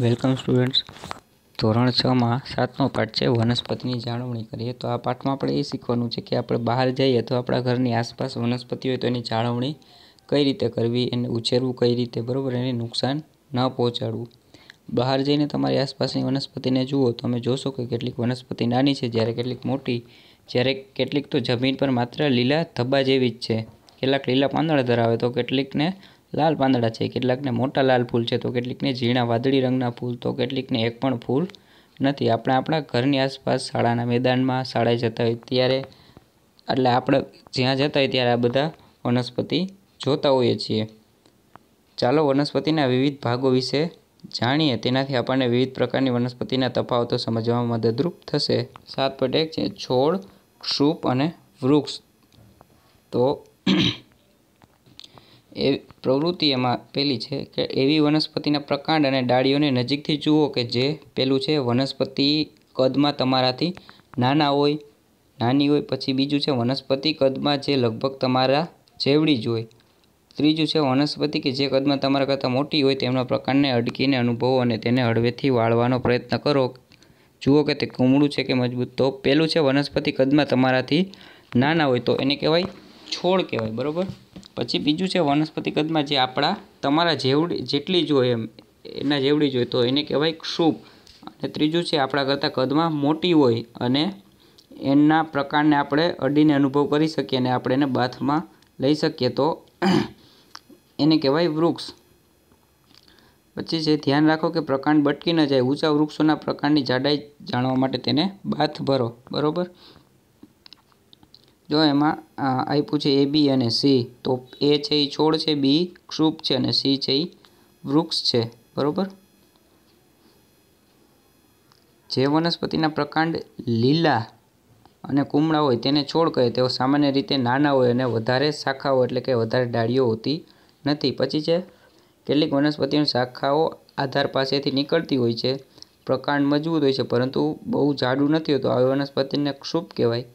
welcome students ધોરણ છમાં સાતમો પાઠ છે વનસ્પતિની જાળવણી કરીએ તો આ પાઠમાં આપણે એ શીખવાનું છે કે આપણે બહાર જઈએ તો આપણા ઘરની આસપાસ વનસ્પતિ હોય તો એની જાળવણી કઈ રીતે કરવી એને ઉછેરવું કઈ રીતે બરાબર એને નુકસાન ન પહોંચાડવું બહાર જઈને તમારી આસપાસની વનસ્પતિને જુઓ તમે જોશો કે કેટલીક વનસ્પતિ નાની છે જ્યારે કેટલીક મોટી જ્યારે કેટલીક તો જમીન પર માત્ર લીલા ધબ્બા જેવી જ છે કેટલાક લીલા પાંદડા ધરાવે તો કેટલીકને લાલ પાંદડા છે કેટલાકને મોટા લાલ ફૂલ છે તો કેટલીકને ઝીણા વાદળી રંગના ફૂલ તો કેટલીકને એક પણ ફૂલ નથી આપણે આપણા ઘરની આસપાસ શાળાના મેદાનમાં શાળાએ જતા હોય ત્યારે એટલે આપણે જ્યાં જતા હોય ત્યારે આ બધા વનસ્પતિ જોતા હોઈએ છીએ ચાલો વનસ્પતિના વિવિધ ભાગો વિશે જાણીએ તેનાથી આપણને વિવિધ પ્રકારની વનસ્પતિના તફાવતો સમજવામાં મદદરૂપ થશે સાત પટેક છે છોડ ક્ષુપ અને વૃક્ષ તો એ પ્રવૃત્તિ એમાં પહેલી છે કે એવી વનસ્પતિના પ્રકાંડ અને ડાળીઓને નજીકથી જુઓ કે જે પેલું છે વનસ્પતિ કદમાં તમારાથી નાના હોય નાની હોય પછી બીજું છે વનસ્પતિ કદમાં જે લગભગ તમારા જેવડી જ હોય ત્રીજું છે વનસ્પતિ કે જે કદમાં તમારા કરતાં મોટી હોય તેમના પ્રકાંડને અડકીને અનુભવો અને તેને હળવેથી વાળવાનો પ્રયત્ન કરો જુઓ કે તે કુમળું છે કે મજબૂત તો પેલું છે વનસ્પતિ કદમાં તમારાથી નાના હોય તો એને કહેવાય છોડ કહેવાય બરાબર પછી બીજું છે વનસ્પતિ કદમાં જે આપણા તમારા જેવડી જેટલી જોઈએ એમ એના જેવડી જોઈએ તો એને કહેવાય ક્ષુપ અને ત્રીજું છે આપણા કરતાં કદમાં મોટી હોય અને એના પ્રકારને આપણે અડીને અનુભવ કરી શકીએ અને આપણે એને બાથમાં લઈ શકીએ તો એને કહેવાય વૃક્ષ પછી છે ધ્યાન રાખો કે પ્રકાંડ બટકી ન જાય ઊંચા વૃક્ષોના પ્રકારની જાડાઈ જાણવા માટે તેને બાથ ભરો બરાબર જો એમાં આપ્યું છે એ બી અને સી તો એ છે એ છોડ છે બી ક્ષુપ છે અને સી છે એ વૃક્ષ છે બરાબર જે વનસ્પતિના પ્રકાંડ લીલા અને કુમળા હોય તેને છોડ કહે તેઓ સામાન્ય રીતે નાના હોય અને વધારે શાખાઓ એટલે કે વધારે ડાળીઓ હોતી નથી પછી છે કેટલીક વનસ્પતિઓની શાખાઓ આધાર પાસેથી નીકળતી હોય છે પ્રકાંડ મજબૂત હોય છે પરંતુ બહુ જાડું નથી હોતું આવી વનસ્પતિને ક્ષુપ કહેવાય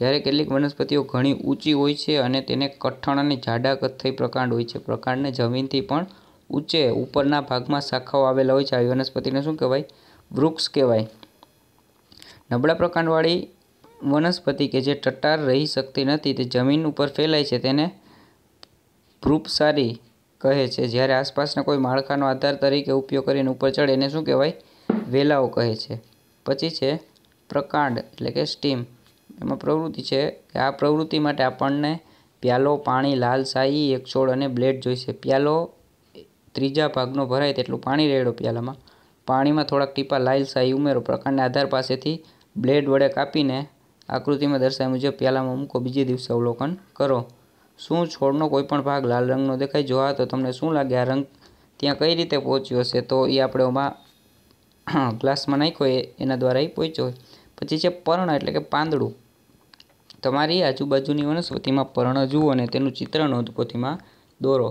જ્યારે કેટલીક વનસ્પતિઓ ઘણી ઊંચી હોય છે અને તેને કઠણ અને જાડા કથ્થઈ પ્રકાંડ હોય છે પ્રકાંડને જમીનથી પણ ઊંચે ઉપરના ભાગમાં શાખાઓ આવેલા હોય છે આવી વનસ્પતિને શું કહેવાય વૃક્ષ કહેવાય નબળા પ્રકાંડવાળી વનસ્પતિ કે જે ટટાર રહી શકતી નથી તે જમીન ઉપર ફેલાય છે તેને ભૃપસારી કહે છે જ્યારે આસપાસના કોઈ માળખાનો આધાર તરીકે ઉપયોગ કરીને ઉપર ચડે એને શું કહેવાય વેલાઓ કહે છે પછી છે પ્રકાંડ એટલે કે સ્ટીમ એમાં પ્રવૃત્તિ છે કે આ પ્રવૃત્તિ માટે આપણને પ્યાલો પાણી લાલ સાઈ એક છોડ અને બ્લેડ જોઈશે પ્યાલો ત્રીજા ભાગનો ભરાય તેટલું પાણી રેડો પ્યાલામાં પાણીમાં થોડાક ટીપા લાલ સાઈ ઉમેરો પ્રકારના આધાર પાસેથી બ્લેડ વડે કાપીને આકૃતિમાં દર્શાવ્યા મુજબ પ્યાલામાં મૂકો બીજે દિવસે અવલોકન કરો શું છોડનો કોઈપણ ભાગ લાલ રંગનો દેખાય જોવા તો તમને શું લાગે આ રંગ ત્યાં કઈ રીતે પહોંચ્યો હશે તો એ આપણે એમાં ગ્લાસમાં નાખ્યો એના દ્વારા એ પહોંચ્યો હોય પછી છે પર્ણ એટલે કે પાંદડું તમારી આજુબાજુની વનસ્પતિમાં પર્ણ જુઓ અને તેનું ચિત્ર નોંધપોથીમાં દોરો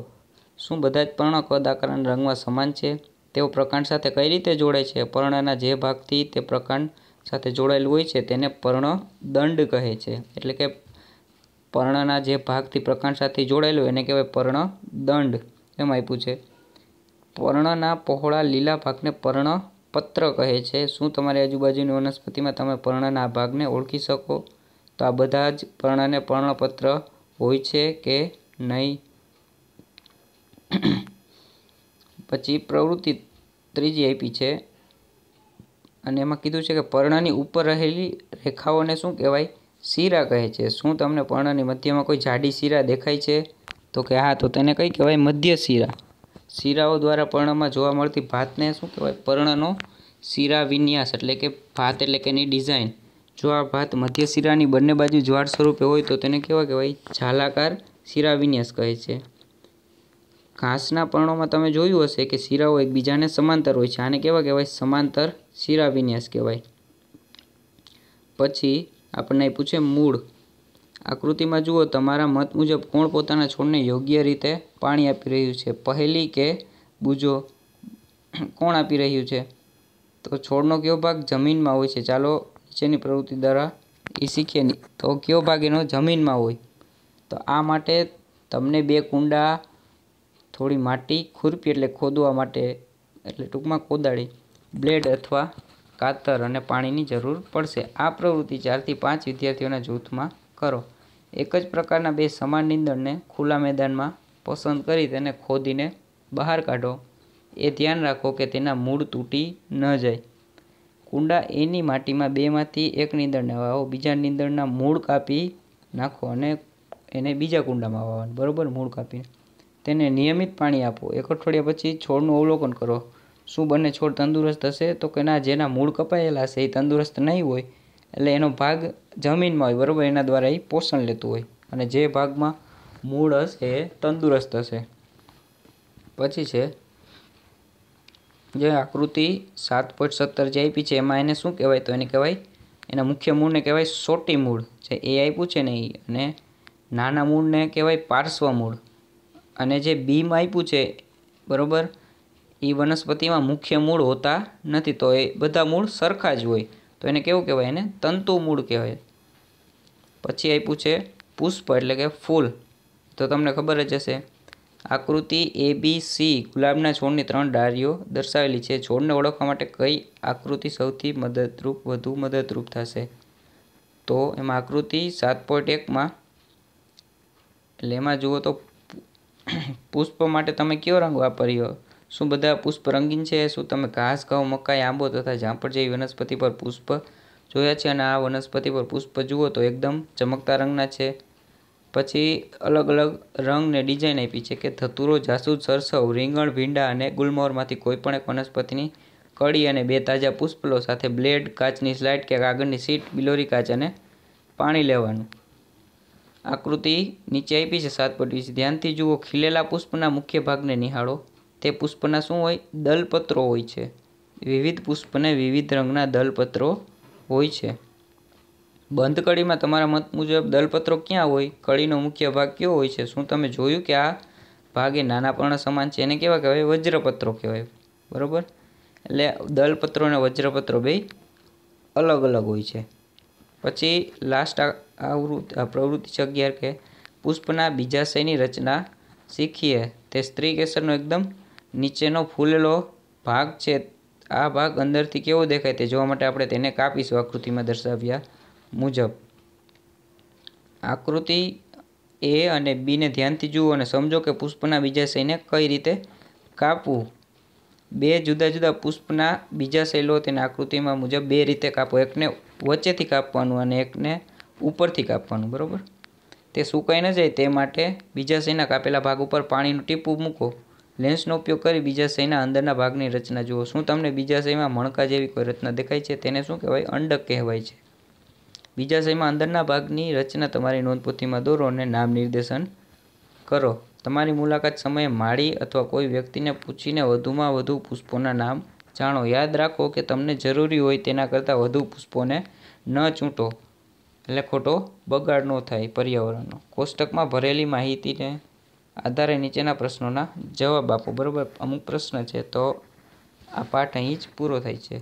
શું બધા જ પર્ણ કદ આકાર અને રંગમાં સમાન છે તેઓ પ્રકાંડ સાથે કઈ રીતે જોડાય છે પર્ણના જે ભાગથી તે પ્રકાંડ સાથે જોડાયેલું હોય છે તેને પર્ણ દંડ કહે છે એટલે કે પર્ણના જે ભાગથી પ્રકાંડ સાથે જોડાયેલું એને કહેવાય પર્ણ દંડ એમ આપ્યું છે પર્ણના પહોળા લીલા ભાગને પર્ણ પત્ર કહે છે શું તમારી આજુબાજુની વનસ્પતિમાં તમે પર્ણના ભાગને ઓળખી શકો તો આ બધા જ પર્ણને પર્ણપત્ર હોય છે કે નહીં પછી પ્રવૃત્તિ ત્રીજી આપી છે અને એમાં કીધું છે કે પર્ણની ઉપર રહેલી રેખાઓને શું કહેવાય શીરા કહે છે શું તમને પર્ણની મધ્યમાં કોઈ જાડી શીરા દેખાય છે તો કે હા તો તેને કંઈ કહેવાય મધ્ય શીરા શીરાઓ દ્વારા પર્ણમાં જોવા મળતી ભાતને શું કહેવાય પર્ણનો શીરા વિન્યાસ એટલે કે ભાત એટલે કે એની ડિઝાઇન જો આ ભાત મધ્ય શિરાની બંને બાજુ જ્વાળ સ્વરૂપે હોય તો તેને કેવા કહેવાય ઝાલાકાર વિન્યાસ કહે છે ઘાસના પર્ણોમાં તમે જોયું હશે કે શિરાઓ એકબીજાને સમાંતર હોય છે આને કેવા કહેવાય સમાંતર શિરા વિન્યાસ કહેવાય પછી આપણને પૂછે મૂળ આકૃતિમાં જુઓ તમારા મત મુજબ કોણ પોતાના છોડને યોગ્ય રીતે પાણી આપી રહ્યું છે પહેલી કે બીજો કોણ આપી રહ્યું છે તો છોડનો કયો ભાગ જમીનમાં હોય છે ચાલો જેની પ્રવૃત્તિ દ્વારા એ શીખે નહીં તો કયો ભાગ એનો જમીનમાં હોય તો આ માટે તમને બે કુંડા થોડી માટી ખુરપી એટલે ખોદવા માટે એટલે ટૂંકમાં કોદાળી બ્લેડ અથવા કાતર અને પાણીની જરૂર પડશે આ પ્રવૃત્તિ ચારથી પાંચ વિદ્યાર્થીઓના જૂથમાં કરો એક જ પ્રકારના બે સમાન નીંદણને ખુલ્લા મેદાનમાં પસંદ કરી તેને ખોદીને બહાર કાઢો એ ધ્યાન રાખો કે તેના મૂળ તૂટી ન જાય કુંડા એની માટીમાં બેમાંથી એક નીંદણને વાવો બીજા નીંદણના મૂળ કાપી નાખો અને એને બીજા કુંડામાં વાવવાનું બરાબર મૂળ કાપીને તેને નિયમિત પાણી આપો એક અઠવાડિયા પછી છોડનું અવલોકન કરો શું બંને છોડ તંદુરસ્ત હશે તો કે ના જેના મૂળ કપાયેલા હશે એ તંદુરસ્ત નહીં હોય એટલે એનો ભાગ જમીનમાં હોય બરાબર એના દ્વારા એ પોષણ લેતું હોય અને જે ભાગમાં મૂળ હશે એ તંદુરસ્ત હશે પછી છે જે આકૃતિ સાત પોઈન્ટ સત્તર જે આપી છે એમાં એને શું કહેવાય તો એને કહેવાય એના મુખ્ય મૂળને કહેવાય સોટી મૂળ જે એ આપ્યું છે ને એ અને નાના મૂળને કહેવાય પાર્શ્વ મૂળ અને જે બીમ આપ્યું છે બરાબર એ વનસ્પતિમાં મુખ્ય મૂળ હોતા નથી તો એ બધા મૂળ સરખા જ હોય તો એને કેવું કહેવાય એને તંતુ મૂળ કહેવાય પછી આપ્યું છે પુષ્પ એટલે કે ફૂલ તો તમને ખબર જ હશે આકૃતિ એ બી સી ગુલાબના છોડની ત્રણ ડાળીઓ દર્શાવેલી છે છોડને ઓળખવા માટે કઈ આકૃતિ સૌથી મદદરૂપ વધુ મદદરૂપ થશે તો એમાં આકૃતિ સાત પોઈન્ટ એકમાં એટલે એમાં જુઓ તો પુષ્પ માટે તમે કયો રંગ વાપર્યો શું બધા પુષ્પ રંગીન છે શું તમે ઘાસ ઘઉં મકાઈ આંબો તથા ઝાંપડ જેવી વનસ્પતિ પર પુષ્પ જોયા છે અને આ વનસ્પતિ પર પુષ્પ જુઓ તો એકદમ ચમકતા રંગના છે પછી અલગ અલગ રંગ ને ડિઝાઇન આપી છે કે ધતુરો જાસૂદ સરસવ રીંગણ ભીંડા અને ગુલમોરમાંથી કોઈપણ એક વનસ્પતિની કડી અને બે તાજા પુષ્પલો સાથે બ્લેડ કાચની સ્લાઇડ કે કાગળની સીટ બિલોરી કાચ અને પાણી લેવાનું આકૃતિ નીચે આપી છે સાત પોઈન્ટ વીસ ધ્યાનથી જુઓ ખીલેલા પુષ્પના મુખ્ય ભાગને નિહાળો તે પુષ્પના શું હોય દલપત્રો હોય છે વિવિધ પુષ્પને વિવિધ રંગના દલપત્રો હોય છે બંધ કડીમાં તમારા મત મુજબ દલપત્રો ક્યાં હોય કડીનો મુખ્ય ભાગ કયો હોય છે શું તમે જોયું કે આ ભાગ એ નાના સમાન છે એને કેવા કહેવાય વજ્રપત્રો કહેવાય બરાબર એટલે દલપત્રો અને વજ્રપત્રો બે અલગ અલગ હોય છે પછી લાસ્ટ આવૃત્તિ પ્રવૃત્તિ છે અગિયાર કે પુષ્પના બીજાશયની રચના શીખીએ તે સ્ત્રી કેસરનો એકદમ નીચેનો ફૂલેલો ભાગ છે આ ભાગ અંદરથી કેવો દેખાય તે જોવા માટે આપણે તેને કાપીશું આકૃતિમાં દર્શાવ્યા મુજબ આકૃતિ એ અને બીને ધ્યાનથી જુઓ અને સમજો કે પુષ્પના બીજા શૈને કઈ રીતે કાપવું બે જુદા જુદા પુષ્પના બીજા શૈલો તેના આકૃતિમાં મુજબ બે રીતે કાપો એકને વચ્ચેથી કાપવાનું અને એકને ઉપરથી કાપવાનું બરાબર તે સુકાઈ ન જાય તે માટે બીજા શયના કાપેલા ભાગ ઉપર પાણીનું ટીપું મૂકો લેન્સનો ઉપયોગ કરી બીજા શયના અંદરના ભાગની રચના જુઓ શું તમને બીજા શયમાં મણકા જેવી કોઈ રચના દેખાય છે તેને શું કહેવાય અંડક કહેવાય છે બીજા બીજાશયમાં અંદરના ભાગની રચના તમારી નોંધપોથીમાં દોરો અને નામ નિર્દેશન કરો તમારી મુલાકાત સમયે માળી અથવા કોઈ વ્યક્તિને પૂછીને વધુમાં વધુ પુષ્પોના નામ જાણો યાદ રાખો કે તમને જરૂરી હોય તેના કરતાં વધુ પુષ્પોને ન ચૂંટો એટલે ખોટો બગાડ ન થાય પર્યાવરણનો કોષ્ટકમાં ભરેલી માહિતીને આધારે નીચેના પ્રશ્નોના જવાબ આપો બરાબર અમુક પ્રશ્ન છે તો આ પાઠ અહીં જ પૂરો થાય છે